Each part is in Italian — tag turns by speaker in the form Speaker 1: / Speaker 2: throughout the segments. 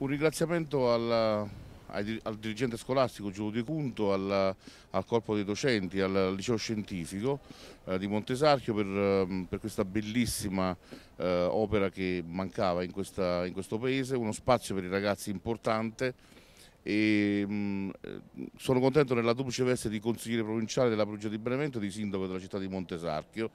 Speaker 1: Un ringraziamento al, al dirigente scolastico Giulio Di Cunto, al, al, corpo dei docenti, al liceo scientifico eh, di Montesarchio per, ehm, per questa bellissima eh, opera che mancava in, questa, in, questo paese, uno spazio per i ragazzi importante e mh, mm, eh, sono contento nella duplice veste di consigliere provinciale della provincia di Benevento e di sindaco della città di Montesarchio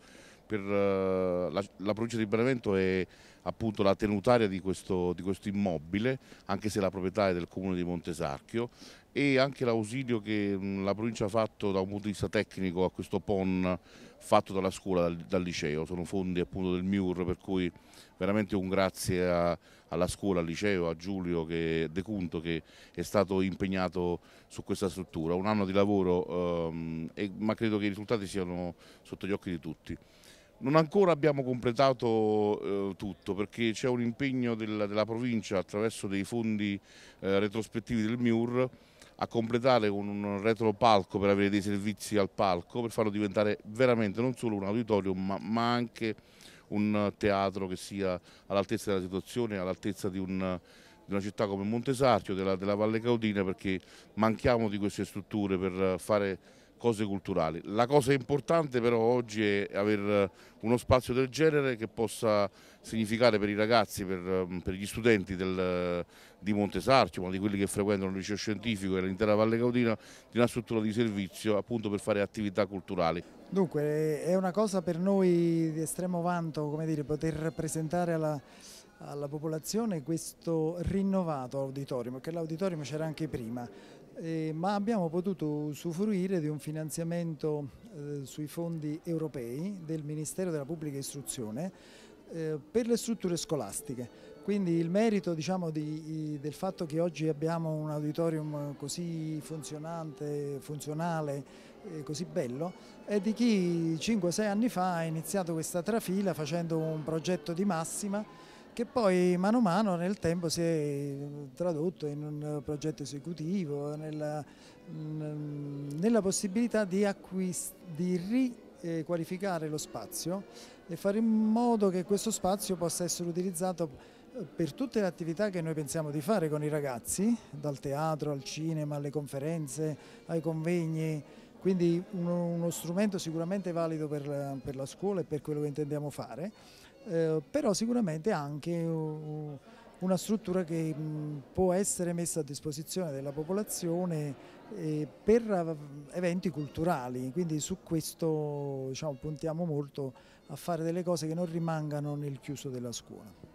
Speaker 1: per eh, la, la, provincia di Benevento è appunto la tenutaria di questo, di questo immobile, anche se la proprietà è del comune di Montesarchio e anche l'ausilio che la provincia ha fatto da un punto di vista tecnico a questo PON fatto dalla scuola, dal, dal liceo, sono fondi appunto del MIUR per cui veramente un grazie a, alla scuola, al liceo, a Giulio che, De Cunto che è stato impegnato su questa struttura, un anno di lavoro ehm, e, ma credo che i risultati siano sotto gli occhi di tutti. Non ancora abbiamo completato eh, tutto perché c'è un impegno della, della, provincia attraverso dei fondi eh, retrospettivi del MIUR a completare con un retropalco per avere dei servizi al palco per farlo diventare veramente non solo un auditorium ma, ma anche un teatro che sia all'altezza della situazione, all'altezza di, un, di, una città come Montesarchio, della, della Valle Caudina perché manchiamo di queste strutture per fare cose culturali. La cosa importante però oggi è avere eh, uno spazio del genere che possa significare per i ragazzi, per, mm, per gli studenti del, eh, di Montesarchio, ma di quelli che frequentano il liceo scientifico e l'intera Valle Caudina, di una struttura di servizio appunto per fare attività culturali.
Speaker 2: Dunque è una cosa per noi di estremo vanto, come dire, poter presentare alla alla popolazione questo rinnovato auditorium, perché l'auditorium c'era anche prima, eh, ma abbiamo potuto usufruire di un finanziamento eh, sui fondi europei del Ministero della Pubblica Istruzione eh, per le strutture scolastiche. Quindi il merito diciamo, di, del fatto che oggi abbiamo un auditorium così funzionante, funzionale, eh, così bello, è di chi 5-6 anni fa ha iniziato questa trafila facendo un progetto di massima che poi mano a mano nel tempo si è tradotto in un progetto esecutivo, nella, mm, nella possibilità di, di riqualificare lo spazio e fare in modo che questo spazio possa essere utilizzato per tutte le attività che noi pensiamo di fare con i ragazzi, dal teatro al cinema, alle conferenze, ai convegni, quindi uno, uno strumento sicuramente valido per la, per la scuola e per quello che intendiamo fare eh, però sicuramente anche una struttura che può essere messa a disposizione della popolazione eh, per eventi culturali, quindi su questo diciamo, puntiamo molto a fare delle cose che non rimangano nel chiuso della scuola.